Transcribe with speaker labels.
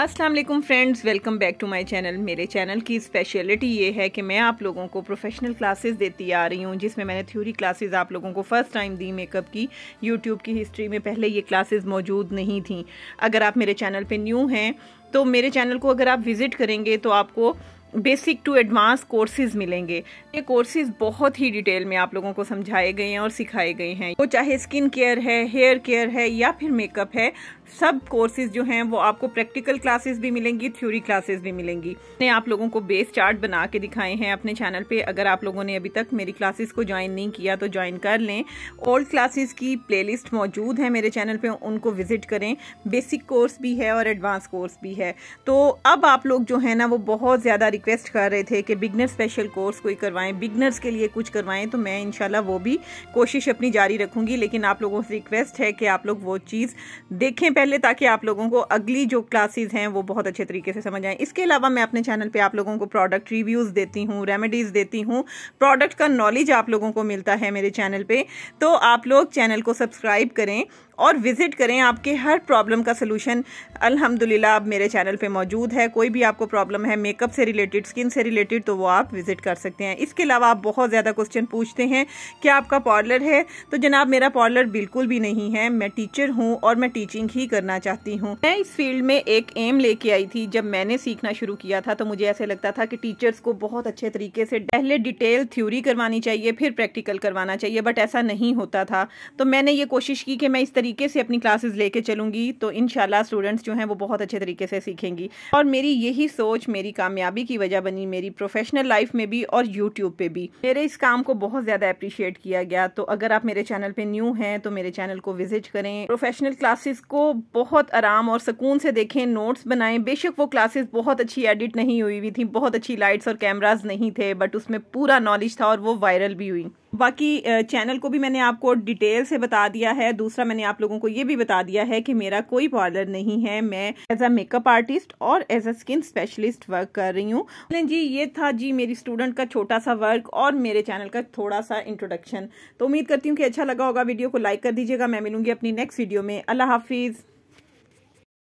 Speaker 1: Aslam friends welcome back to my channel मेरे channel की speciality ये है कि मैं आप लोगों को प्रोफेशनल क्लासेस देती आ रही हूँ जिसमें मैंने थ्योरी क्लासेस आप लोगों को फ़र्स्ट टाइम दी मेकअप की यूट्यूब की हिस्ट्री में पहले ये क्लासेस मौजूद नहीं थी अगर आप मेरे चैनल पे न्यू हैं तो मेरे चैनल को अगर आप विज़िट करेंगे तो आपको बेसिक टू एडवांस कोर्सेज मिलेंगे ये कोर्सेज बहुत ही डिटेल में आप लोगों को समझाए गए हैं और सिखाए गए हैं वो चाहे स्किन केयर है हेयर केयर है या फिर मेकअप है सब कोर्सेज जो हैं वो आपको प्रैक्टिकल क्लासेस भी मिलेंगी थ्योरी क्लासेस भी मिलेंगी मैंने आप लोगों को बेस चार्ट बना के दिखाए हैं अपने चैनल पे अगर आप लोगों ने अभी तक मेरी क्लासेस को ज्वाइन नहीं किया तो ज्वाइन कर लें ओल्ड क्लासेस की प्लेलिस्ट मौजूद है मेरे चैनल पे उनको विजिट करें बेसिक कोर्स भी है और एडवांस कोर्स भी है तो अब आप लोग जो है ना वो बहुत ज़्यादा रिक्वेस्ट कर रहे थे कि बिगनर स्पेशल कोर्स कोई करवाएं बिगनर्स के लिए कुछ करवाएं तो मैं इनशाला वो भी कोशिश अपनी जारी रखूंगी लेकिन आप लोगों से रिक्वेस्ट है कि आप लोग वो चीज़ देखें पहले ताकि आप लोगों को अगली जो क्लासेज हैं वो बहुत अच्छे तरीके से समझ आएँ इसके अलावा मैं अपने चैनल पर आप लोगों को प्रोडक्ट रिव्यूज़ देती हूँ रेमेडीज़ देती हूँ प्रोडक्ट का नॉलेज आप लोगों को मिलता है मेरे चैनल पर तो आप लोग चैनल को सब्सक्राइब करें और विज़िट करें आपके हर प्रॉब्लम का सोल्यूशन अल्हम्दुलिल्लाह अब मेरे चैनल पे मौजूद है कोई भी आपको प्रॉब्लम है मेकअप से रिलेटेड स्किन से रिलेटेड तो वो आप विज़िट कर सकते हैं इसके अलावा आप बहुत ज़्यादा क्वेश्चन पूछते हैं कि आपका पार्लर है तो जनाब मेरा पार्लर बिल्कुल भी नहीं है मैं टीचर हूँ और मैं टीचिंग ही करना चाहती हूँ मैं इस फील्ड में एक एम लेके आई थी जब मैंने सीखना शुरू किया था तो मुझे ऐसे लगता था कि टीचर्स को बहुत अच्छे तरीके से पहले डिटेल थ्योरी करवानी चाहिए फिर प्रैक्टिकल करवाना चाहिए बट ऐसा नहीं होता था तो मैंने ये कोशिश की कि मैं इस तरीके तरीके से अपनी क्लासेस लेके चलूँगी तो इन स्टूडेंट्स जो हैं वो बहुत अच्छे तरीके से सीखेंगी और मेरी यही सोच मेरी कामयाबी की वजह बनी मेरी प्रोफेशनल लाइफ में भी और यूट्यूब पे भी मेरे इस काम को बहुत ज़्यादा अप्रिशिएट किया गया तो अगर आप मेरे चैनल पे न्यू हैं तो मेरे चैनल को विजिट करें प्रोफेशनल क्लासेस को बहुत आराम और सुकून से देखें नोट्स बनाएं बेशक वो क्लासेस बहुत अच्छी एडिट नहीं हुई हुई थी बहुत अच्छी लाइट्स और कैमराज नहीं थे बट उसमें पूरा नॉलेज था और वो वायरल भी हुई बाकी चैनल को भी मैंने आपको डिटेल से बता दिया है दूसरा मैंने आप लोगों को ये भी बता दिया है कि मेरा कोई पार्लर नहीं है मैं एज अ मेकअप आर्टिस्ट और as a skin specialist work कर रही हूँ जी ये था जी मेरी स्टूडेंट का छोटा सा वर्क और मेरे चैनल का थोड़ा सा इंट्रोडक्शन तो उम्मीद करती हूँ कि अच्छा लगा होगा वीडियो को लाइक कर दीजिएगा मैं मिलूंगी अपनी नेक्स्ट वीडियो में अल्लाह हाफिज़